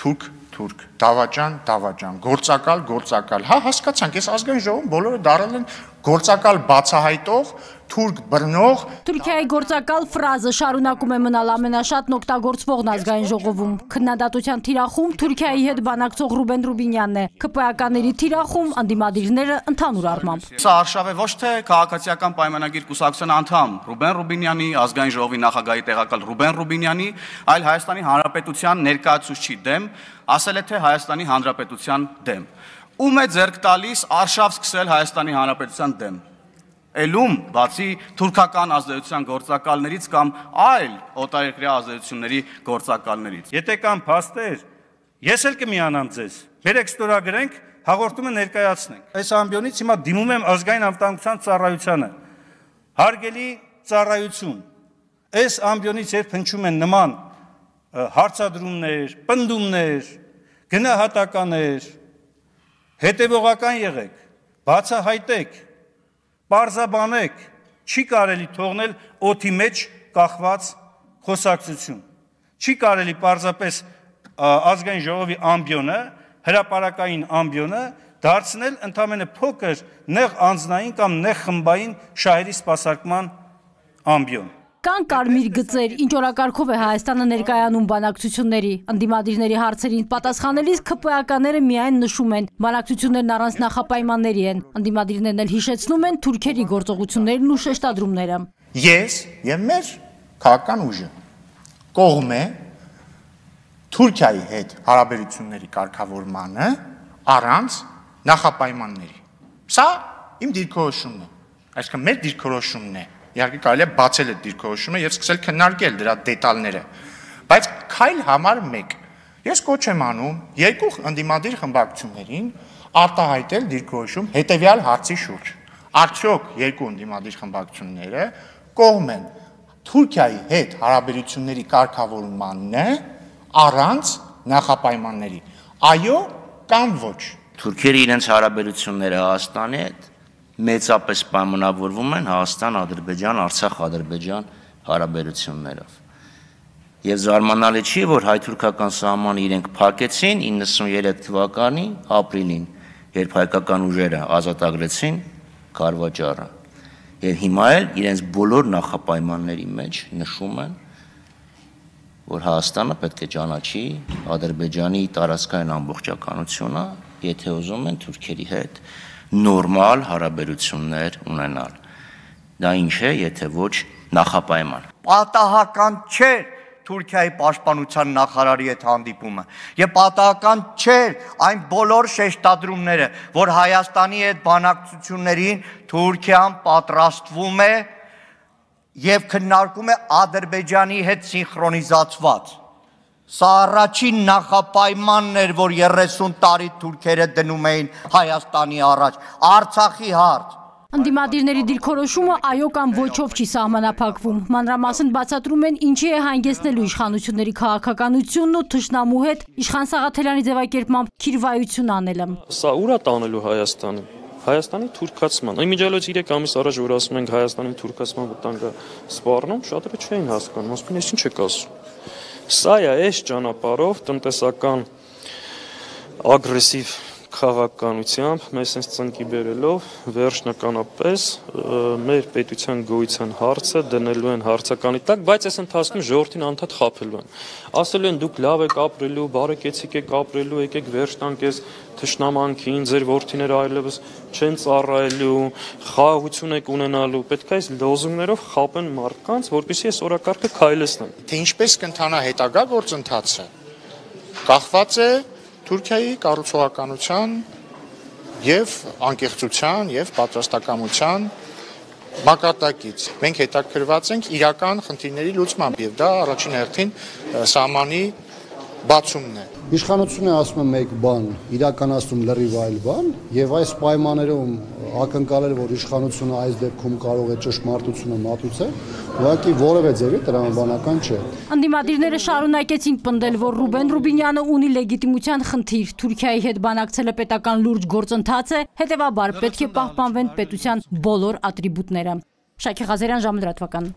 թուրք թուրք, դավաճան դավաճան, գործակալ գործակալ։ Հա հասկացանք, այս ազգային ժողովում բոլորը դարել են գործակալ բացահայտող թուրք բռնող Թուրքիայի գործակալ ֆրազը շարունակում է մնալ ամենաշատն օգտագործվողն ազգային ժողովում։ Քննադատության թիրախում Թուրքիայի հետ բանակցող Ռուբեն Ռուբինյանն է։ ԿՊԱ-ականների թիրախում անդիմադիրները ընդհանուր առմամբ։ Սա արշավ է ոչ թե քաղաքացիական պայմանագիր կուսակցության անդամ Ռուբեն Ռուբինյանի, ազգային ժողովի նախագահի տեղակալ Ռուբեն Ռուբինյանի, այլ Հայաստանի Հանրապետության ներկայացուցիչի դեմ, ասել է թե Հայաստանի Հանրապետության դեմ։ Ում է ձեռք տալիս արշավ սկսել Հայաստանի Հանրապետության դեմ։ Էլում բացի թուրքական ազդեցության գործակալներից կամ այլ օտարերկրյա ազդեցությունների գործակալներից։ Եթե կան փաստեր, ես էլ կմիանամ ձեզ։ Երեք ստորագրենք, հաղորդումը ներկայացնենք։ Այս ամբիոնից հիմա դիմում եմ ազգային անվտանգության ծառայությանը։ Հարգելի ծառայություն, այս ամբիոնից երբ հնչում են նման հարցադրումներ, պնդումներ, գնահատականներ, հետևողական եղեք, բացահայտեք Պարզաբանեք, չի կարելի թողնել օթի մեջ կախված խոսակցություն։ Չի կարելի պարզապես ազգային ժողովի ամբիոնը, հրաապարակային ամբիոնը դարձնել ընդամենը փոքր նեղ անձնային կամ նեղ խմբային շահերի սպասարկման ամբիոն։ Կան կարմիր գծեր, ինչ օրակարգով է Հայաստանը ներկայանում բանակցությունների։ Անդիմադիրների հարցերին պատասխանելիս ԿՊԱԿ-ները միայն նշում են, բանակցություններն առանց նախապայմանների են։ Անդիմադիրներն էլ հիշեցնում են թուրքերի գործողություններն ու շեշտադրումները։ Ես եւ մեր քաղաքական ուժը կողմ է Թուրքիայի հետ հարաբերությունների կարգավորմանը առանց նախապայմանների։ Սա իմ դիրքորոշումն է։ Այսինքն մեր դիրքորոշումն է իհարկե կարելի է բացել այդ դիրքորոշումը եւ սկսել քննարկել դրա դետալները։ Բայց քայլ համար 1 ես կոչ եմ անում երկու ընդդիմադիր խմբակցություններին արտահայտել դիրքորոշում հետեւյալ հարցի շուրջ։ Արդյոք երկու ընդդիմադիր խմբակցությունները կողմ են Թուրքիայի հետ հարաբերությունների կարգավորմանն է առանց նախապայմանների։ Այո կամ ոչ։ Թուրքերը իրենց հարաբերությունները Հայաստանի հետ մեծապես պայմանավորվում են Հայաստան-Ադրբեջան, Արցախ-Ադրբեջան հարաբերություններով։ Եվ զարմանալի չի, որ հայ-թուրքական սահմանը իրենք փակեցին 93 թվականի ապրիլին, երբ հայկական ուժերը ազատագրեցին Կարվաճառը։ Եվ հիմա էլ իրենց բոլոր նախապայմանների մեջ նշում են, որ Հայաստանը պետք է ճանաչի Ադրբեջանի տարածքային ամբողջականությունը, եթե ուզում են Թուրքերի հետ նորմալ հարաբերություններ ունենալ։ Դա ինչ է, եթե ոչ նախապայման։ Պատահական չէ Թուրքիայի պաշտպանության նախարարի հետ հանդիպումը եւ պատահական չէր այն բոլոր շեշտադրումները, որ Հայաստանի այդ բանակցություններին Թուրքիան պատրաստվում է եւ քննարկում է Ադրբեջանի հետ սինխրոնիզացված Սա առաջին նախապայմանն էր, որ 30 տարի թուրքերը դնում էին Հայաստանի առաջ, Արցախի հարց։ Անդիմադիրների դիրքորոշումը այո կամ ոչով չի սահմանափակվում։ Մանրամասն բացատրում են ինչի է հանգեցնելու իշխանությունների քաղաքականությունն ու թշնամու հետ Իշխան Սաղաթելյանի ձևակերպմամբ քիրվայություն անելը։ Սա ուրա տանելու Հայաստանը։ Հայաստանի թուրքացման։ Այն միջալոց 3 ամիս առաջ որ ասում ենք Հայաստանի թուրքացման վտանգը սպառնում, շատերը չէին հասկանում, ասում են, «Ինչ եք ասում»։ Սա է այս ճանապարով տնտեսական ագրեսիվ քաղաքականությամբ, մեզ այս ծնկի բերելով վերջնականապես մեր պետության գոյության հարցը դնելու են հարցականի տակ, բայց այս ընթացքում ժողովրդին անդադ խափելու են։ Ասելու են դուք լավ եք ապրելու, բարեկեցիկ եք ապրելու, եկեք վերջ տանք այս թշնամանքին, ձեր ворթիները այլևս չեն ծառայելու, խաղաղություն եք ունենալու։ Պետք է այս լոզունգներով խապեն մարդկանց, որպեսզի այս օրակարգը քայլեսնեն։ Թե ինչպես կընթանա հետագա գործընթացը, կախված է Թուրքիայի կառուցողականության եւ անկեղծության եւ պատրաստակամության մակարդակից։ Մենք հետաքրված ենք իրական խնդիրների լուծմամբ եւ դա առաջին հերթին սահմանի բացումն է։ Իշխանությունը ասում է մեկ բան, իրականացնում լրիվ այլ բան, եւ այս պայմաններում ակնկալել, որ իշխանությունը այս դեպքում կարող է ճշմարտությունը մատուցել, ուղղակի որևէ ձևի տրամաբանական չէ։ Անդիմադիրները շարունակեցին պնդել, որ Ռուբեն Ռուբինյանը ունի լեգիտիմության խնդիր, Թուրքիայի հետ բանակցելը պետական լուրջ գործընթաց է, հետեւաբար պետք է պահպանվեն պետության բոլոր ատրիբուտները։ Շակե Ղազարյան ժամը դրատվական։